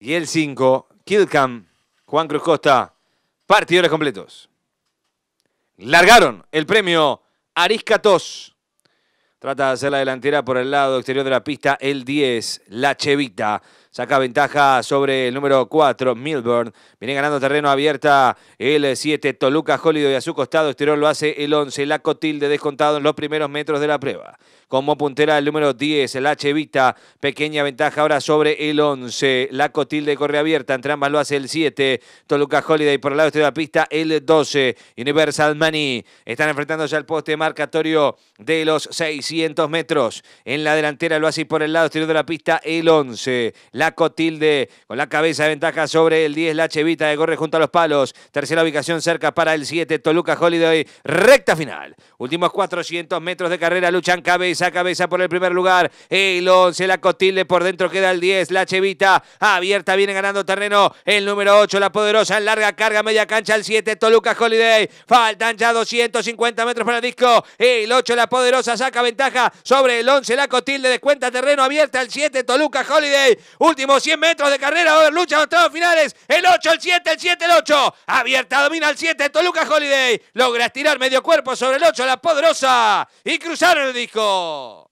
Y el 5, Kilcam Juan Cruz Costa, partidores completos. Largaron el premio Ariscatos. Trata de hacer la delantera por el lado exterior de la pista el 10, La Chevita saca ventaja sobre el número 4, Milburn. Viene ganando terreno abierta el 7, Toluca Holiday a su costado exterior lo hace el 11, la Cotilde descontado en los primeros metros de la prueba. Como puntera el número 10, el Chevita, pequeña ventaja ahora sobre el 11, la Cotilde corre abierta, entre ambas lo hace el 7, Toluca este y por el lado exterior de la pista el 12, Universal Money. Están enfrentándose al poste marcatorio de los 600 metros. En la delantera lo hace por el lado exterior de la pista el 11, la Cotilde con la cabeza de ventaja sobre el 10, la Chevita de corre junto a los palos. Tercera ubicación cerca para el 7, Toluca Holiday. Recta final. Últimos 400 metros de carrera luchan cabeza a cabeza por el primer lugar. El 11, la Cotilde por dentro queda el 10, la Chevita abierta, viene ganando terreno. El número 8, la poderosa en larga carga, media cancha al 7, Toluca Holiday. Faltan ya 250 metros para el disco. El 8, la poderosa saca ventaja sobre el 11, la Cotilde descuenta terreno abierta el 7, Toluca Holiday. Últimos 100 metros de carrera, ver lucha, octavos finales. El 8, el 7, el 7, el 8. Abierta, domina el 7, Toluca Holiday. Logra estirar medio cuerpo sobre el 8, la poderosa. Y cruzaron el disco.